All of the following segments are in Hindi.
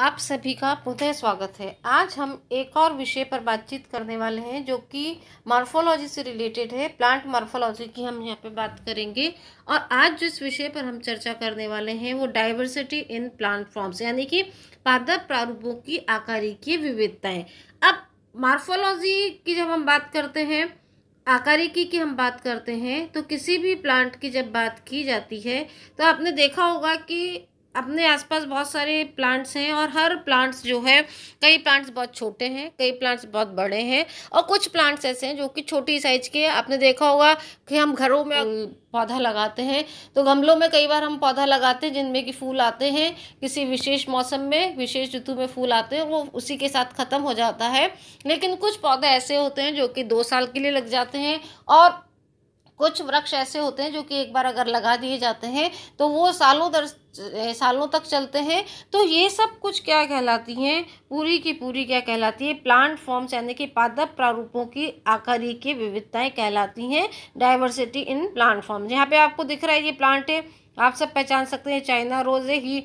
आप सभी का पुनः स्वागत है आज हम एक और विषय पर बातचीत करने वाले हैं जो कि मार्फोलॉजी से रिलेटेड है प्लांट मार्फोलॉजी की हम यहाँ पे बात करेंगे और आज जिस विषय पर हम चर्चा करने वाले हैं वो डाइवर्सिटी इन प्लांट फॉर्म्स यानी कि पादप प्रारूपों की आकारी की विविधताएं अब मार्फोलॉजी की जब हम बात करते हैं आकारिकी की हम बात करते हैं तो किसी भी प्लांट की जब बात की जाती है तो आपने देखा होगा कि अपने आसपास बहुत सारे प्लांट्स हैं और हर प्लांट्स जो है कई प्लांट्स बहुत छोटे हैं कई प्लांट्स बहुत बड़े हैं और कुछ प्लांट्स ऐसे हैं जो कि छोटी साइज के आपने देखा होगा कि हम घरों में पौधा लगाते हैं तो गमलों में कई बार हम पौधा लगाते हैं जिनमें कि फूल आते हैं किसी विशेष मौसम में विशेष ऋतु में फूल आते हैं वो उसी के साथ ख़त्म हो जाता है लेकिन कुछ पौधे ऐसे होते हैं जो कि दो साल के लिए लग जाते हैं और कुछ वृक्ष ऐसे होते हैं जो कि एक बार अगर लगा दिए जाते हैं तो वो सालों दर सालों तक चलते हैं तो ये सब कुछ क्या कहलाती हैं पूरी की पूरी क्या कहलाती है प्लांट फॉर्म्स यानी कि पादप प्रारूपों की आकारी की विविधताएं कहलाती हैं डाइवर्सिटी इन प्लांट फॉर्म्स यहाँ पे आपको दिख रहा है ये प्लांट है आप सब पहचान सकते हैं चाइना रोज़े ही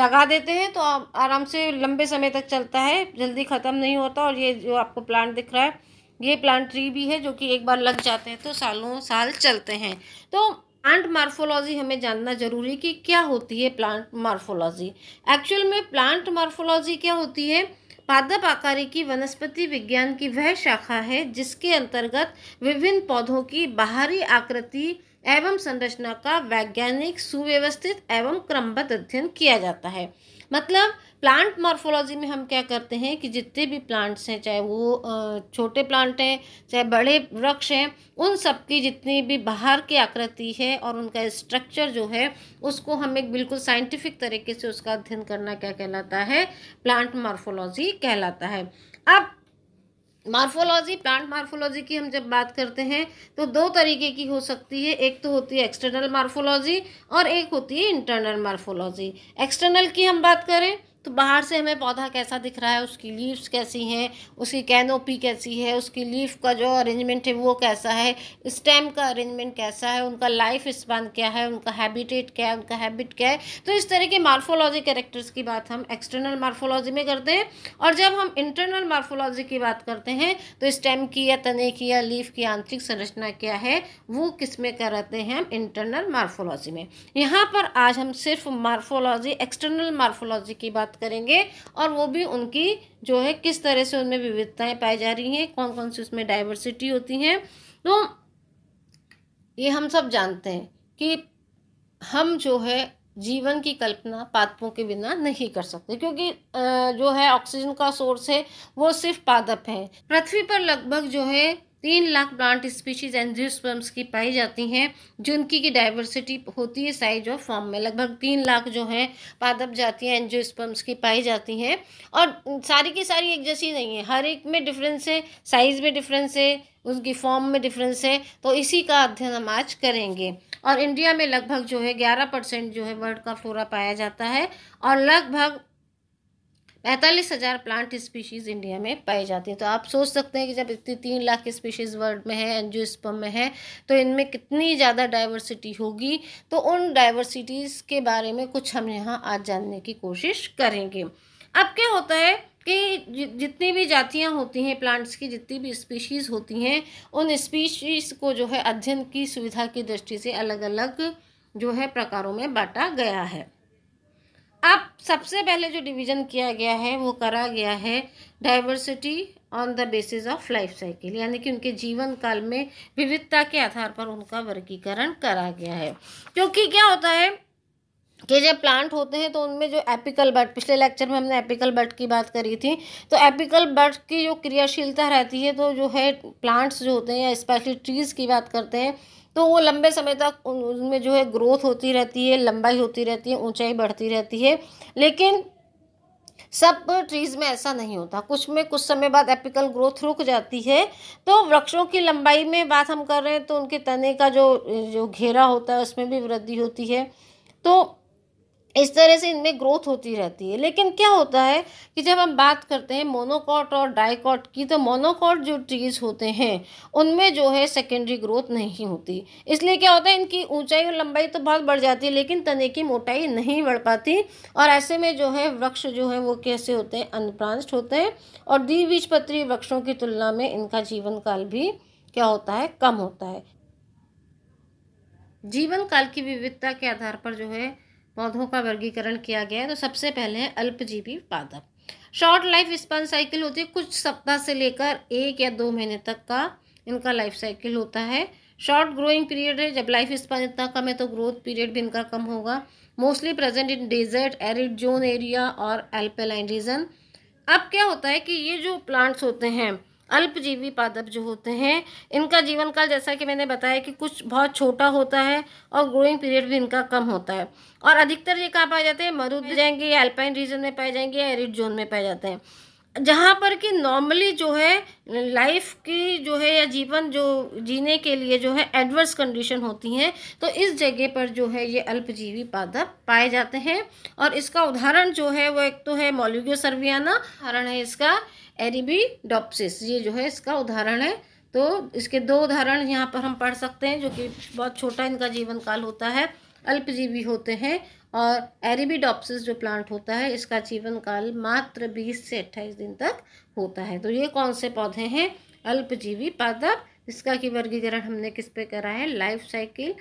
लगा देते हैं तो आराम से लंबे समय तक चलता है जल्दी ख़त्म नहीं होता और ये जो आपको प्लांट दिख रहा है ये प्लांट ट्री भी है जो कि एक बार लग जाते हैं तो सालों साल चलते हैं तो प्लांट मार्फोलॉजी हमें जानना जरूरी है कि क्या होती है प्लांट मार्फोलॉजी एक्चुअल में प्लांट मार्फोलॉजी क्या होती है पादप आकारी की वनस्पति विज्ञान की वह शाखा है जिसके अंतर्गत विभिन्न पौधों की बाहरी आकृति एवं संरचना का वैज्ञानिक सुव्यवस्थित एवं क्रमबद्ध अध्ययन किया जाता है मतलब प्लांट मॉर्फोलॉजी में हम क्या करते हैं कि जितने भी प्लांट्स हैं चाहे वो छोटे प्लांट हैं चाहे बड़े वृक्ष हैं उन सब की जितनी भी बाहर की आकृति है और उनका स्ट्रक्चर जो है उसको हम एक बिल्कुल साइंटिफिक तरीके से उसका अध्ययन करना क्या कहलाता है प्लांट मॉर्फोलॉजी कहलाता है अब मार्फोलॉजी प्लांट मार्फोलॉजी की हम जब बात करते हैं तो दो तरीके की हो सकती है एक तो होती है एक्सटर्नल मार्फोलॉजी और एक होती है इंटरनल मार्फोलॉजी एक्सटर्नल की हम बात करें तो बाहर से हमें पौधा कैसा दिख रहा है उसकी लीव्स कैसी हैं उसकी कैनोपी कैसी है उसकी लीफ का जो अरेंजमेंट है वो कैसा है स्टेम का अरेंजमेंट कैसा है उनका लाइफ स्पान क्या है उनका हैबिटेट क्या है उनका हैबिट क्या है तो इस तरह के मार्फोलॉजी कैरेक्टर्स की बात हम एक्सटर्नल मार्फोलॉजी में करते हैं और जब हम इंटरनल मार्फोलॉजी की बात करते हैं तो स्टेम की या तने की या लीफ की आंतरिक संरचना क्या है वो किस में कराते हैं हम इंटरनल मार्फोलॉजी में यहाँ पर आज हम सिर्फ मार्फोलॉजी एक्सटर्नल मार्फोलॉजी की बात बात करेंगे और वो भी उनकी जो है किस तरह से उनमें विविधताएं पाई जा रही हैं कौन कौन सी उसमें डाइवर्सिटी होती हैं तो ये हम सब जानते हैं कि हम जो है जीवन की कल्पना पादपों के बिना नहीं कर सकते क्योंकि जो है ऑक्सीजन का सोर्स है वो सिर्फ पादप है पृथ्वी पर लगभग जो है तीन लाख प्लांट स्पीशीज एंजियोस्पर्म्स की पाई जाती हैं जिनकी की डाइवर्सिटी होती है साइज और फॉर्म में लगभग तीन लाख जो हैं पादप जातियाँ एंजियोस्पर्म्स की पाई जाती हैं और सारी की सारी एक जैसी नहीं है हर एक में डिफरेंस है साइज़ में डिफरेंस है उसकी फॉर्म में डिफरेंस है तो इसी का अध्ययन हम आज करेंगे और इंडिया में लगभग जो है ग्यारह परसेंट जो है वर्ल्ड का फ्लोरा पाया जाता है और लगभग पैंतालीस हज़ार प्लांट स्पीशीज़ इंडिया में पाई जाती है तो आप सोच सकते हैं कि जब इतनी तीन लाख स्पीशीज़ वर्ल्ड में है एनजियोस्पम में है तो इनमें कितनी ज़्यादा डाइवर्सिटी होगी तो उन डाइवर्सिटीज़ के बारे में कुछ हम यहाँ आज जानने की कोशिश करेंगे अब क्या होता है कि जितनी भी जातियाँ होती हैं प्लांट्स की जितनी भी स्पीशीज़ होती हैं उन स्पीशीज़ को जो है अध्ययन की सुविधा की दृष्टि से अलग अलग जो है प्रकारों में बांटा गया है सबसे पहले जो डिवीज़न किया गया है वो करा गया है diversity on the basis of life cycle यानी कि उनके जीवन काल में विविधता के आधार पर उनका वर्गीकरण करा गया है क्योंकि क्या होता है कि जब प्लांट होते हैं तो उनमें जो एपिकल बर्ड पिछले लेक्चर में हमने एपिकल बर्ड की बात करी थी तो एपिकल बर्ड की जो क्रियाशीलता रहती है तो जो है प्लांट्स जो होते हैं या स्पेशली ट्रीज़ की बात करते हैं तो वो लंबे समय तक उनमें जो है ग्रोथ होती रहती है लंबाई होती रहती है ऊंचाई बढ़ती रहती है लेकिन सब ट्रीज़ में ऐसा नहीं होता कुछ में कुछ समय बाद एपिकल ग्रोथ रुक जाती है तो वृक्षों की लंबाई में बात हम कर रहे हैं तो उनके तने का जो जो घेरा होता है उसमें भी वृद्धि होती है तो इस तरह से इनमें ग्रोथ होती रहती है लेकिन क्या होता है कि जब हम बात करते हैं मोनोकॉट और डाइकॉट की तो मोनोकॉट जो ट्रीज होते हैं उनमें जो है सेकेंडरी ग्रोथ नहीं होती इसलिए क्या होता है इनकी ऊंचाई और लंबाई तो बहुत बढ़ जाती है लेकिन तने की मोटाई नहीं बढ़ पाती और ऐसे में जो है वृक्ष जो है वो कैसे होते हैं अनप्रांस्ड होते हैं और द्विबीजपत्री वृक्षों की तुलना में इनका जीवन काल भी क्या होता है कम होता है जीवन काल की विविधता के आधार पर जो है पौधों का वर्गीकरण किया गया है तो सबसे पहले है अल्पजीवी पादप शॉर्ट लाइफ स्पन साइकिल होती है कुछ सप्ताह से लेकर एक या दो महीने तक का इनका लाइफ साइकिल होता है शॉर्ट ग्रोइंग पीरियड है जब लाइफ स्पन इतना कम है तो ग्रोथ पीरियड भी इनका कम होगा mostly present in desert arid zone area और एल्पेलाइन रीजन अब क्या होता है कि ये जो प्लांट्स होते हैं अल्पजीवी पादप जो होते हैं इनका जीवन काल जैसा कि मैंने बताया कि कुछ बहुत छोटा होता है और ग्रोइंग पीरियड भी इनका कम होता है और अधिकतर ये कहाँ पाए जाते हैं मरुद जाएंगे या अल्पाइन रीजन में पाए जाएंगे या एरिड जोन में पाए जाते हैं जहाँ पर कि नॉर्मली जो है लाइफ की जो है या जीवन जो जीने के लिए जो है एडवर्स कंडीशन होती हैं तो इस जगह पर जो है ये अल्पजीवी पादप पाए जाते हैं और इसका उदाहरण जो है वो एक तो है मोलिगो सर्वियाना उदाहरण है इसका एरिबीडोप्सिस ये जो है इसका उदाहरण है तो इसके दो उदाहरण यहाँ पर हम पढ़ सकते हैं जो कि बहुत छोटा इनका जीवन काल होता है अल्पजीवी होते हैं और एरिबिडॉप्सिस जो प्लांट होता है इसका जीवन काल मात्र बीस से अट्ठाईस दिन तक होता है तो ये कौन से पौधे हैं अल्पजीवी पादप इसका की वर्गीकरण हमने किस पे करा है लाइफ साइकिल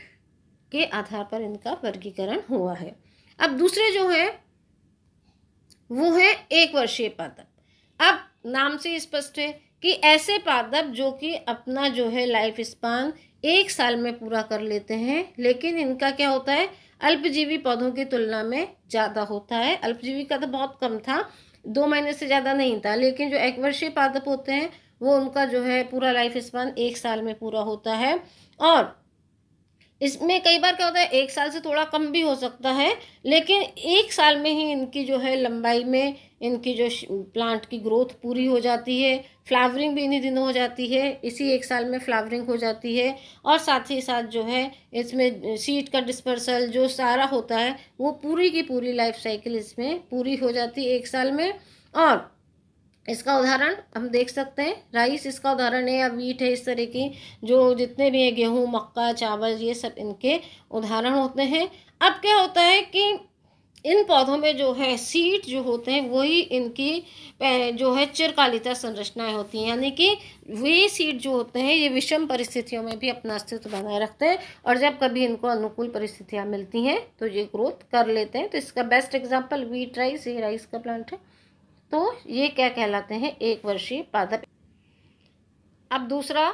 के आधार पर इनका वर्गीकरण हुआ है अब दूसरे जो है वो है एक वर्षीय पादप अब नाम से स्पष्ट है कि ऐसे पादप जो कि अपना जो है लाइफ स्पान एक साल में पूरा कर लेते हैं लेकिन इनका क्या होता है अल्पजीवी पौधों की तुलना में ज़्यादा होता है अल्पजीवी का तो बहुत कम था दो महीने से ज़्यादा नहीं था लेकिन जो एक वर्षीय पादप होते हैं वो उनका जो है पूरा लाइफ स्पान एक साल में पूरा होता है और इसमें कई बार क्या होता है एक साल से थोड़ा कम भी हो सकता है लेकिन एक साल में ही इनकी जो है लंबाई में इनकी जो प्लांट की ग्रोथ पूरी हो जाती है फ्लावरिंग भी इन्हीं दिनों हो जाती है इसी एक साल में फ्लावरिंग हो जाती है और साथ ही साथ जो है इसमें सीड का डिस्पर्सल जो सारा होता है वो पूरी की पूरी लाइफ साइकिल इसमें पूरी हो जाती है एक साल में और इसका उदाहरण हम देख सकते हैं राइस इसका उदाहरण है या वीट है इस तरह की जो जितने भी हैं गेहूँ मक्का चावल ये सब इनके उदाहरण होते हैं अब क्या होता है कि इन पौधों में जो है सीड जो होते हैं वही इनकी जो है चिरकालिता संरचनाएं होती हैं यानी कि वे सीड जो होते हैं ये विषम परिस्थितियों में भी अपना अस्तित्व बनाए रखते हैं और जब कभी इनको अनुकूल परिस्थितियाँ मिलती हैं तो ये ग्रोथ कर लेते हैं तो इसका बेस्ट एग्जाम्पल वीट राइस ये राइस का प्लांट है तो ये क्या कहलाते हैं एक वर्षीय पादप अब दूसरा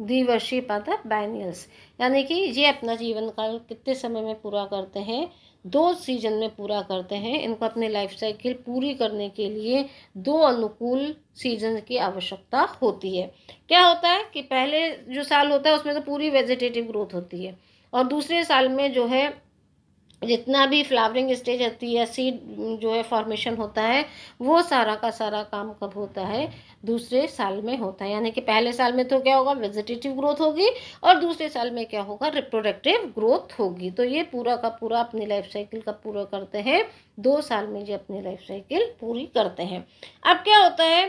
द्विवर्षीय पादप बैनियल्स यानी कि ये अपना जीवन काल कितने समय में पूरा करते हैं दो सीजन में पूरा करते हैं इनको अपनी लाइफ साइकिल पूरी करने के लिए दो अनुकूल सीजन की आवश्यकता होती है क्या होता है कि पहले जो साल होता है उसमें तो पूरी वेजिटेटिव ग्रोथ होती है और दूसरे साल में जो है जितना भी फ्लावरिंग स्टेज होती है सीड जो है फॉर्मेशन होता है वो सारा का सारा काम कब होता है दूसरे साल में होता है यानी कि पहले साल में तो क्या होगा वेजिटेटिव ग्रोथ होगी और दूसरे साल में क्या होगा रिप्रोडक्टिव ग्रोथ होगी तो ये पूरा का पूरा अपनी लाइफ साइकिल का पूरा करते हैं दो साल में ये अपनी लाइफ साइकिल पूरी करते हैं अब क्या होता है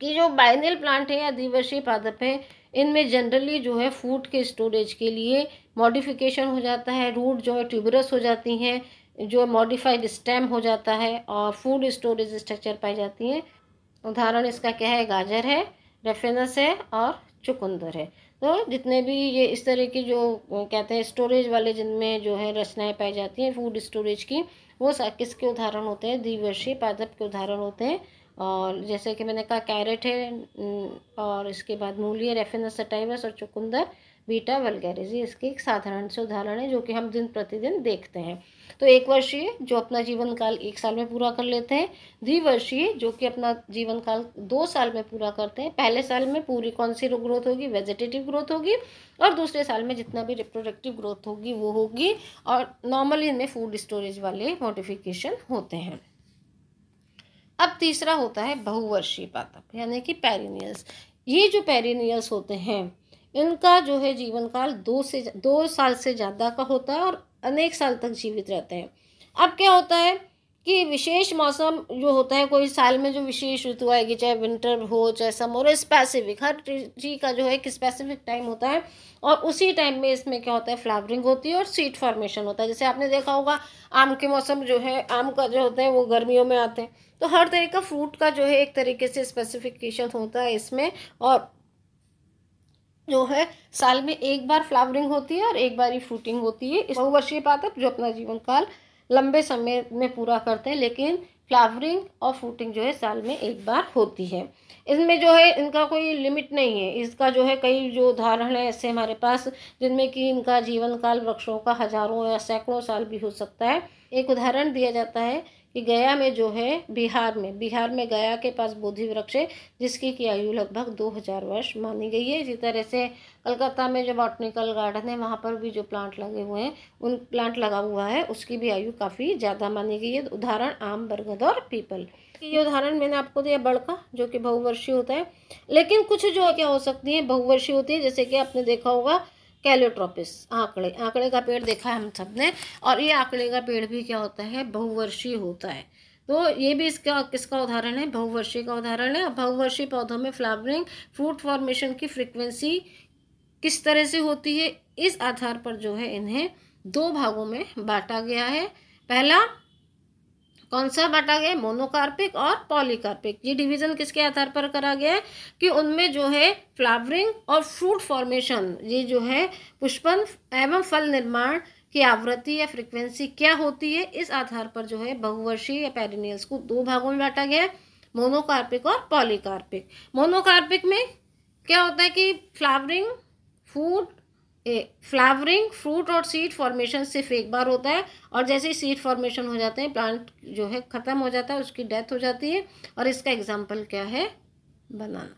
कि जो बाइनल प्लांट है या द्विवर्षीय पादप है इनमें जनरली जो है फूड के स्टोरेज के लिए मॉडिफिकेशन हो जाता है रूट जो है ट्यूबरस हो जाती हैं जो मॉडिफाइड स्टेम हो जाता है और फूड स्टोरेज स्ट्रक्चर पाई जाती हैं उदाहरण इसका क्या है गाजर है रेफेनस है और चुकंदर है तो जितने भी ये इस तरह की जो कहते हैं स्टोरेज वाले जिनमें जो है रचनाएं पाई जाती हैं फूड स्टोरेज की वो किसके उदाहरण होते हैं द्विवर्षीय पादप के उदाहरण होते हैं और जैसे कि मैंने कहा कैरेट है और इसके बाद मूली रेफिनस सटाइवस और चुकंदर बीटा वलगैरिज इसके एक साधारण से उदाहरण है जो कि हम दिन प्रतिदिन देखते हैं तो एक वर्षीय जो अपना जीवन काल एक साल में पूरा कर लेते हैं द्विवर्षीय जो कि अपना जीवन काल दो साल में पूरा करते हैं पहले साल में पूरी कौन सी ग्रोथ होगी वेजिटेटिव ग्रोथ होगी और दूसरे साल में जितना भी रिप्रोडक्टिव ग्रोथ होगी वो होगी और नॉर्मली इनमें फूड स्टोरेज वाले मॉडिफिकेशन होते हैं अब तीसरा होता है बहुवर्षीय पादप यानी कि पेरिनियल्स ये जो पेरिनियल्स होते हैं इनका जो है जीवन काल दो से दो साल से ज़्यादा का होता है और अनेक साल तक जीवित रहते हैं अब क्या होता है कि विशेष मौसम जो होता है कोई साल में जो विशेष ऋतु आएगी चाहे विंटर हो चाहे समर हो स्पेसिफिक हर ट्री का जो है एक स्पेसिफिक टाइम होता है और उसी टाइम में इसमें क्या होता है फ्लावरिंग होती है और सीड फॉर्मेशन होता है जैसे आपने देखा होगा आम के मौसम जो है आम का जो होता है वो गर्मियों में आते हैं तो हर तरह का फ्रूट का जो है एक तरीके से स्पेसिफिकेशन होता है इसमें और जो है साल में एक बार फ्लावरिंग होती है और एक बार ही फ्रूटिंग होती है इस बहुवर्षीय पादप जो अपना जीवन काल लंबे समय में पूरा करते हैं लेकिन फ्लावरिंग और फ्रूटिंग जो है साल में एक बार होती है इसमें जो है इनका कोई लिमिट नहीं है इसका जो है कई जो उदाहरण है ऐसे हमारे पास जिनमें कि इनका जीवन काल वृक्षों का हजारों या सैकड़ों साल भी हो सकता है एक उदाहरण दिया जाता है कि गया में जो है बिहार में बिहार में गया के पास बोधि वृक्ष है जिसकी की आयु लगभग दो हज़ार वर्ष मानी गई है इसी तरह से कलकत्ता में जो बॉटनिकल गार्डन है वहाँ पर भी जो प्लांट लगे हुए हैं उन प्लांट लगा हुआ है उसकी भी आयु काफ़ी ज़्यादा मानी गई है उदाहरण आम बरगद और पीपल ये उदाहरण मैंने आपको दिया बड़ का जो कि बहुवर्षीय होता है लेकिन कुछ जो क्या हो सकती है बहुवर्षीय होती है जैसे कि आपने देखा होगा कैलोट्रोपिस आंकड़े आंकड़े का पेड़ देखा है हम सब ने और ये आंकड़े का पेड़ भी क्या होता है बहुवर्षीय होता है तो ये भी इसका किसका उदाहरण है बहुवर्षीय का उदाहरण है बहुवर्षीय पौधों में फ्लावरिंग फ्रूट फॉर्मेशन की फ्रिक्वेंसी किस तरह से होती है इस आधार पर जो है इन्हें दो भागों में बांटा गया है पहला कौन सा बांटा गया मोनोकार्पिक और पॉलीकार्पिक ये डिवीजन किसके आधार पर करा गया है कि उनमें जो है फ्लावरिंग और फ्रूट फॉर्मेशन ये जो है पुष्पन एवं फल निर्माण की आवृत्ति या फ्रिक्वेंसी क्या होती है इस आधार पर जो है बहुवर्षीय या पेरिनियल्स को दो भागों में बांटा गया है मोनोकार्पिक और पॉलीकार्पिक मोनोकार्पिक में क्या होता है कि फ्लावरिंग फूड फ्लावरिंग फ्रूट और सीड फॉर्मेशन सिर्फ एक बार होता है और जैसे ही सीड फॉर्मेशन हो जाते हैं प्लांट जो है ख़त्म हो जाता है उसकी डेथ हो जाती है और इसका एग्जाम्पल क्या है बनाना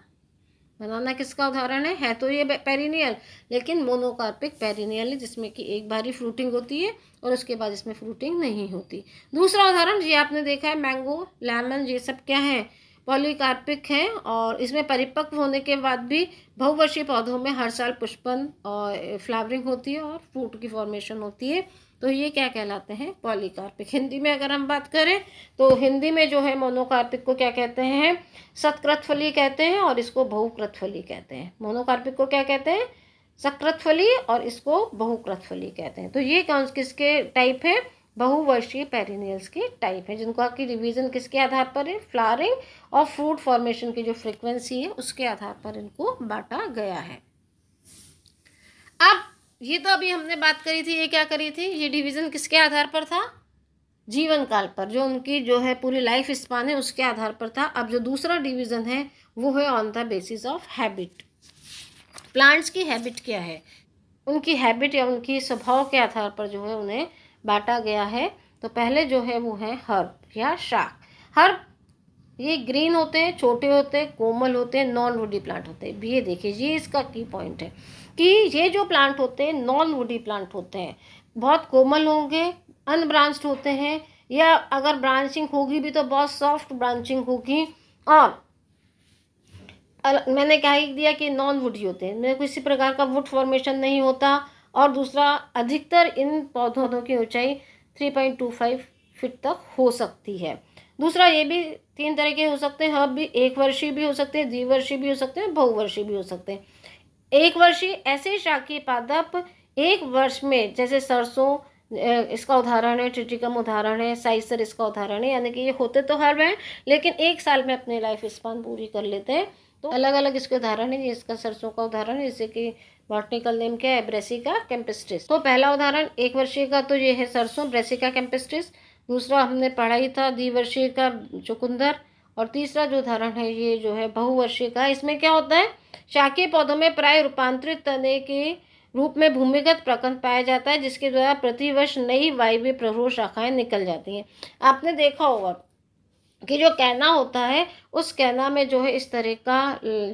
बनाना किसका उदाहरण है है तो ये पेरिनियल लेकिन मोनोकार्पिक पेरिनियल है जिसमें कि एक बारी फ्रूटिंग होती है और उसके बाद इसमें फ्रूटिंग नहीं होती दूसरा उदाहरण ये आपने देखा है मैंगो लेमन ये सब क्या है पॉलीकार्पिक हैं और इसमें परिपक्व होने के बाद भी बहुवर्षीय पौधों में हर साल पुष्पन और फ्लावरिंग होती है और फ्रूट की फॉर्मेशन होती है तो ये क्या कहलाते हैं पॉलीकार्पिक हिंदी में अगर हम बात करें तो हिंदी में जो है मोनोकार्पिक को क्या कहते हैं सतकृत फली कहते हैं और इसको बहुकृत फली कहते हैं मोनोकार्पिक को क्या कहते हैं सकृत फली और इसको बहुकृत फली कहते हैं तो ये कौन किसके टाइप है बहुवर्षीय पेरिनियल्स के टाइप हैं जिनको आपकी रिवीजन किसके आधार पर है फ्लावरिंग और फ्रूट फॉर्मेशन की जो फ्रीक्वेंसी है उसके आधार पर इनको बांटा गया है अब ये तो अभी हमने बात करी थी ये क्या करी थी ये डिवीजन किसके आधार पर था जीवन काल पर जो उनकी जो है पूरी लाइफ स्पान है उसके आधार पर था अब जो दूसरा डिवीजन है वो है on the basis of habit plants की हैबिट क्या है उनकी हैबिट या उनकी स्वभाव के आधार पर जो है उन्हें बांटा गया है तो पहले जो है वो है हर्ब या शाक हर्ब ये ग्रीन होते हैं छोटे होते हैं कोमल होते हैं नॉन वुडी प्लांट होते हैं भी ये देखिए ये इसका की पॉइंट है कि ये जो प्लांट होते हैं नॉन वुडी प्लांट होते हैं बहुत कोमल होंगे अनब्रांच्ड होते हैं या अगर ब्रांचिंग होगी भी तो बहुत सॉफ्ट ब्रांचिंग होगी और मैंने कह ही दिया कि नॉन वुडी होते हैं किसी प्रकार का वुड फॉर्मेशन नहीं होता और दूसरा अधिकतर इन पौधों की ऊंचाई फाइव फिट तक हो सकती है दूसरा ये भी तीन तरह के हो सकते हैं हब हाँ, भी एक वर्षीय भी हो सकते हैं द्विवर्षीय भी हो सकते हैं बहुवर्षीय भी हो सकते हैं एक वर्षीय ऐसे शाकीय पादप एक वर्ष में जैसे सरसों इसका उदाहरण है ट्रिटिकम उदाहरण है साइसर इसका उदाहरण है यानी कि ये होते तो हर में लेकिन एक साल में अपने लाइफ स्पान पूरी कर लेते हैं तो अलग अलग इसके उदाहरण है इसका सरसों का उदाहरण है जैसे कि बॉटनिकल नेम क्या है ब्रेसिका कैम्पेस्ट्रिस तो पहला उदाहरण एक वर्षीय का तो ये है सरसों ब्रेसिका कैम्पेस्ट्रिस दूसरा हमने पढ़ा ही था द्विवर्षीय का चुकुंदर और तीसरा जो उदाहरण है ये जो है बहुवर्षीय का इसमें क्या होता है शाकीय पौधों में प्राय रूपांतरित तने के रूप में भूमिगत प्रकंद पाया जाता है जिसके द्वारा प्रतिवर्ष नई वायव्य प्रभोष शाखाएं निकल जाती हैं आपने देखा होगा कि जो कहना होता है उस कैना में जो है इस तरह का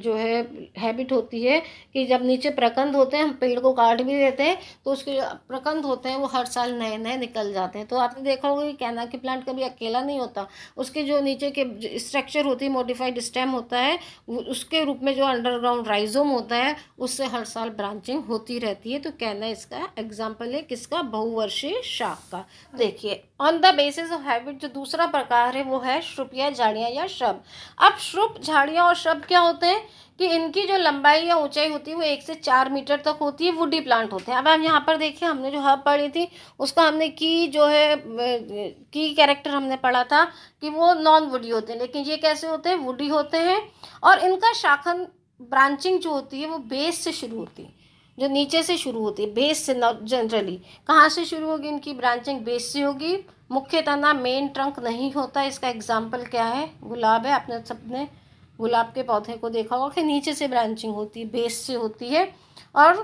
जो है हैबिट होती है कि जब नीचे प्रकंद होते हैं हम पेड़ को काट भी देते हैं तो उसके जो प्रकंद होते हैं वो हर साल नए नए निकल जाते हैं तो आपने देखा होगा कि कैना के प्लांट कभी अकेला नहीं होता उसके जो नीचे के स्ट्रक्चर होती है मोडिफाइड स्टेम होता है उसके रूप में जो अंडरग्राउंड राइजोम होता है उससे हर साल ब्रांचिंग होती रहती है तो कैना इसका एग्जाम्पल है किसका बहुवर्षीय शाख का देखिए on the basis of habit जो दूसरा प्रकार है वो है श्रुपिया झाड़ियाँ या शब्द अब श्रुप झाड़ियाँ और श्रब क्या होते हैं कि इनकी जो लंबाई या ऊंचाई होती है वो एक से चार मीटर तक होती है वुडी प्लांट होते हैं अब हम यहाँ पर देखिए हमने जो हब पढ़ी थी उसका हमने की जो है की कैरेक्टर हमने पढ़ा था कि वो नॉन वुडी होते हैं लेकिन ये कैसे होते हैं वुडी होते हैं और इनका शाखन ब्रांचिंग जो होती है वो बेस से शुरू होती है जो नीचे से शुरू होती है बेस से जनरली कहाँ से शुरू होगी इनकी ब्रांचिंग बेस से होगी मुख्य तना मेन ट्रंक नहीं होता इसका एग्जाम्पल क्या है गुलाब है आपने सबने गुलाब के पौधे को देखा होगा कि नीचे से ब्रांचिंग होती है बेस से होती है और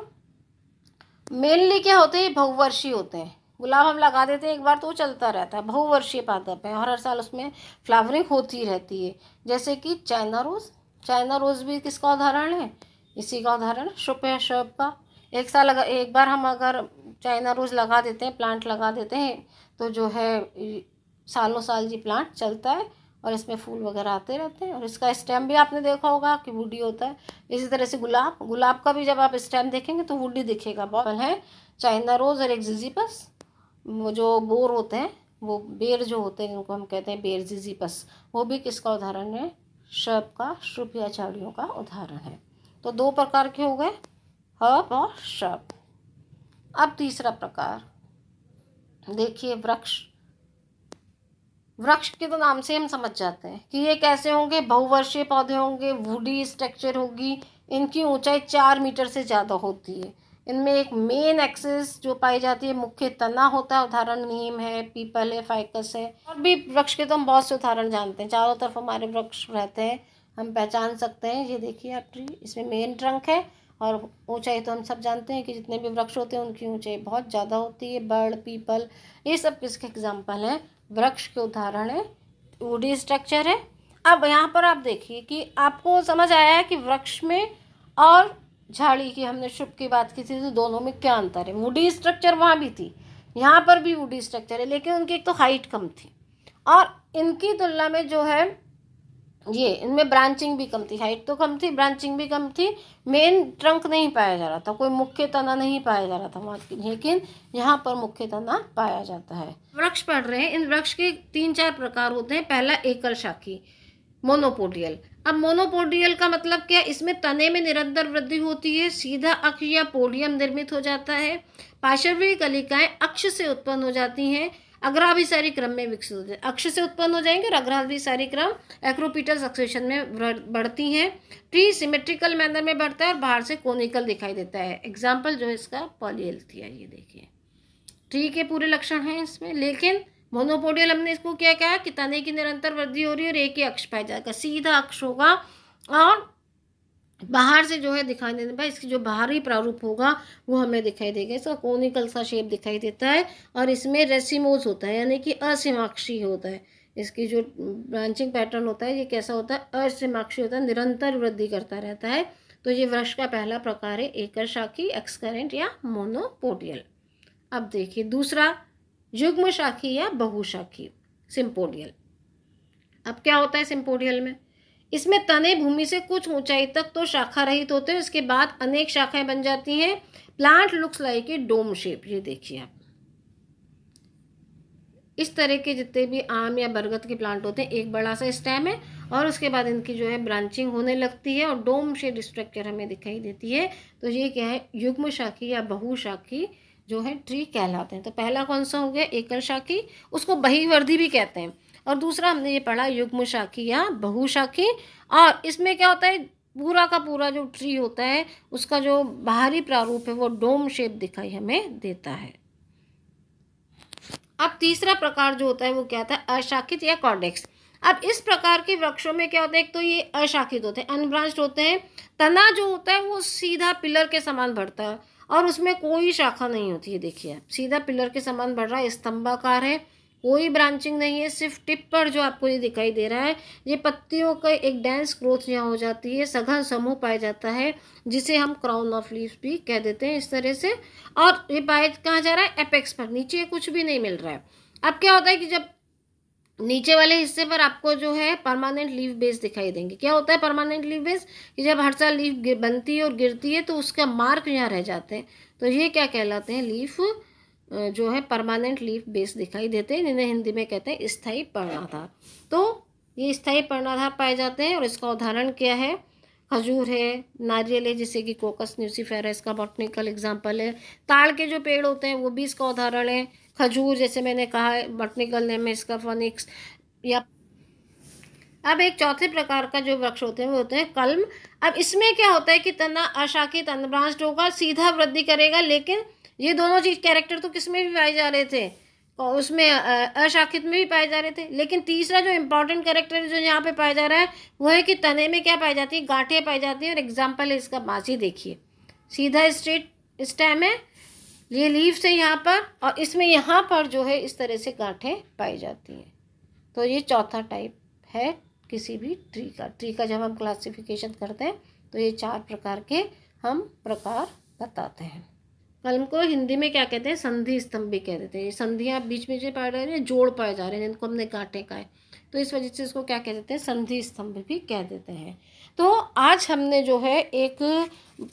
मेनली क्या होते हैं बहुवर्षीय होते हैं गुलाब हम लगा देते हैं एक बार तो वो चलता रहता है बहुवर्षीय पादप है और हर साल उसमें फ्लावरिंग होती रहती है जैसे कि चाइना रोज़ चाइना रोज़ भी किसका उदाहरण है इसी का उदाहरण शुभ है शुप का एक साल अगर एक बार हम अगर चाइना रोज़ लगा देते हैं प्लांट लगा देते हैं तो जो है सालों साल ये प्लांट चलता है और इसमें फूल वगैरह आते रहते हैं और इसका स्टेम भी आपने देखा होगा कि वुडी होता है इसी तरह से गुलाब गुलाब का भी जब आप स्टेम देखेंगे तो वुडी दिखेगा बॉल है चाइना रोज़ और एक जिजीपस वो जो बोर होते हैं वो बेर जो होते हैं जिनको हम कहते हैं बेर जिजीपस वो भी किसका उदाहरण है शब का श्रुप या का उदाहरण है तो दो प्रकार के हो गए हर्प और शब अब तीसरा प्रकार देखिए वृक्ष वृक्ष के तो नाम से हम समझ जाते हैं कि ये कैसे होंगे बहुवर्षीय पौधे होंगे वुडी स्ट्रक्चर होगी इनकी ऊंचाई चार मीटर से ज़्यादा होती है इनमें एक मेन एक्सेस जो पाई जाती है मुख्य तना होता है उदाहरण नीम है पीपल है फाइकस है और भी वृक्ष के तो हम बहुत से उदाहरण जानते हैं चारों तरफ हमारे वृक्ष रहते हैं हम पहचान सकते हैं ये देखिए आप ट्री इसमें मेन ट्रंक है और ऊंचाई तो हम सब जानते हैं कि जितने भी वृक्ष होते हैं उनकी ऊंचाई बहुत ज़्यादा होती है बर्ड पीपल ये सब किसके एग्जाम्पल हैं वृक्ष के उदाहरण है ऊडी स्ट्रक्चर है अब यहाँ पर आप देखिए कि आपको समझ आया है कि वृक्ष में और झाड़ी की हमने शुभ की बात की थी तो दोनों में क्या अंतर है वुडी स्ट्रक्चर वहाँ भी थी यहाँ पर भी वुडी स्ट्रक्चर है लेकिन उनकी एक तो हाइट कम थी और इनकी तुलना में जो है ये इनमें ब्रांचिंग भी कम थी हाइट तो कम थी ब्रांचिंग भी कम थी मेन ट्रंक नहीं पाया जा रहा था कोई मुख्य तना नहीं पाया जा रहा था वहाँ लेकिन यहाँ पर मुख्य तना पाया जाता है वृक्ष पढ़ रहे हैं इन वृक्ष के तीन चार प्रकार होते हैं पहला एकल शाखी मोनोपोडियल अब मोनोपोडियल का मतलब क्या है इसमें तने में निरंतर वृद्धि होती है सीधा अक्ष या पोडियम निर्मित हो जाता है पार्श्वी कलिकाएं अक्ष से उत्पन्न हो जाती हैं सारी क्रम में विकसित होते हैं अक्ष से उत्पन्न हो जाएंगे और सारी क्रम एक्रोपीटल सक्सेशन में बढ़ती हैं ट्री सिमेट्रिकल मैनर में बढ़ता है और बाहर से कोनिकल दिखाई देता है एग्जाम्पल जो है इसका पॉलियलथिया ये देखिए ट्री के पूरे लक्षण हैं इसमें लेकिन मोनोपोडियल हमने इसको क्या कहा कि तने की निरंतर वृद्धि हो रही है और एक ही अक्ष पाया जाएगा सीधा अक्ष होगा और बाहर से जो है दिखाई देने पर इसकी जो बाहरी प्रारूप होगा वो हमें दिखाई देगा इसका कोनिकल सा शेप दिखाई देता है और इसमें रेसिमोज होता है यानी कि असिमाक्षी होता है इसकी जो ब्रांचिंग पैटर्न होता है ये कैसा होता है असिमाक्षी होता है निरंतर वृद्धि करता रहता है तो ये वृक्ष का पहला प्रकार है एकर शाखी एक्सकरेंट या मोनोपोडियल अब देखिए दूसरा युग्म शाखी या बहुशाखी सिम्पोडियल अब क्या होता है सिम्पोडियल में इसमें तने भूमि से कुछ ऊंचाई तक तो शाखा रहित होते हैं इसके बाद अनेक शाखाएं बन जाती हैं plant looks like a dome shape ये देखिए आप इस तरह के जितने भी आम या बरगद के प्लांट होते हैं एक बड़ा सा स्टैम है और उसके बाद इनकी जो है ब्रांचिंग होने लगती है और डोम शेड स्ट्रक्चर हमें दिखाई देती है तो ये क्या है युग्म शाखी या बहुशाखी जो है ट्री कहलाते हैं तो पहला कौन सा हो गया एकल शाखी उसको बहिवर्धी भी कहते हैं और दूसरा हमने ये पढ़ा युग्म शाखी या बहुशाखी और इसमें क्या होता है पूरा का पूरा जो ट्री होता है उसका जो बाहरी प्रारूप है वो डोम शेप दिखाई हमें देता है अब तीसरा प्रकार जो होता है वो क्या होता है अशाखित या कॉर्डेक्स अब इस प्रकार के वृक्षों में क्या होता है एक तो ये अशाखित होते हैं अनब्रांच्ड होते हैं तना जो होता है वो सीधा पिलर के समान बढ़ता है और उसमें कोई शाखा नहीं होती है देखिए आप सीधा पिलर के समान बढ़ रहा है स्तंभाकार है कोई ब्रांचिंग नहीं है सिर्फ टिप पर जो आपको ये दिखाई दे रहा है ये पत्तियों का एक डेंस ग्रोथ यहाँ हो जाती है सघन समूह पाया जाता है जिसे हम क्राउन ऑफ लीव्स भी कह देते हैं इस तरह से और ये पाए कहाँ जा रहा है एपेक्स पर नीचे कुछ भी नहीं मिल रहा है अब क्या होता है कि जब नीचे वाले हिस्से पर आपको जो है परमानेंट लीव बेस दिखाई देंगे क्या होता है परमानेंट लीव बेस कि जब हर साल लीव बनती है और गिरती है तो उसका मार्क यहाँ रह जाते हैं तो ये क्या कहलाते हैं लीफ जो है परमानेंट लीफ बेस दिखाई देते हैं जिन्हें हिंदी में कहते हैं स्थाई पर्णाधार तो ये स्थाई पर्णाधार पाए जाते हैं और इसका उदाहरण क्या है खजूर है नारियल है जैसे कि कोकस न्यूसीफेरा इसका बॉटनिकल एग्जाम्पल है ताड़ के जो पेड़ होते हैं वो भी इसका उदाहरण है खजूर जैसे मैंने कहा है बॉटनिकल नेम है इसका फोनिक्स या अब एक चौथे प्रकार का जो वृक्ष होते हैं वो होते हैं कलम अब इसमें क्या होता है कि तना अशाखित अनब्रांच्ड होगा सीधा वृद्धि करेगा लेकिन ये दोनों चीज कैरेक्टर तो किस में भी पाए जा रहे थे और उसमें अशाखित में भी पाए जा रहे थे लेकिन तीसरा जो इम्पोर्टेंट कैरेक्टर जो यहाँ पे पाया जा रहा है वो है कि तने में क्या पाई जाती है गांठें पाई जाती हैं और एग्जाम्पल है इसका माजी देखिए सीधा स्ट्रेट स्टैम है ये लीव से यहाँ पर और इसमें यहाँ पर जो है इस तरह से गांठें पाई जाती हैं तो ये चौथा टाइप है किसी भी ट्री का ट्री का जब हम क्लासिफिकेशन करते हैं तो ये चार प्रकार के हम प्रकार बताते हैं कलम मतलब को हिंदी में क्या कहते हैं संधि स्तंभ भी कह देते हैं ये संधियाँ बीच में जो पाए जा रहे हैं जोड़ पाए जा रहे हैं जिनको हमने काटे का है तो इस वजह से इसको क्या कह देते हैं संधि स्तंभ भी कह देते हैं तो आज हमने जो है एक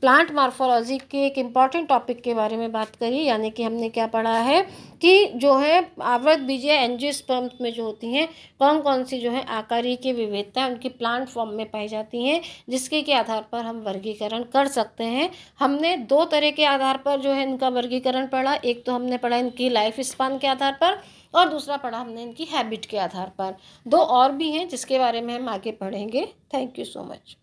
प्लांट मार्फोलॉजी के एक इम्पॉर्टेंट टॉपिक के बारे में बात करी यानी कि हमने क्या पढ़ा है कि जो है आवृत बीजिया एंजियोस्पर्म में जो होती हैं कौन कौन सी जो है आकारी की विविधता उनकी प्लांट फॉर्म में पाई जाती हैं जिसके के आधार पर हम वर्गीकरण कर सकते हैं हमने दो तरह के आधार पर जो है इनका वर्गीकरण पढ़ा एक तो हमने पढ़ा इनकी लाइफ स्पान के आधार पर और दूसरा पढ़ा हमने इनकी हैबिट के आधार पर दो और भी हैं जिसके बारे में हम आगे पढ़ेंगे थैंक यू सो मच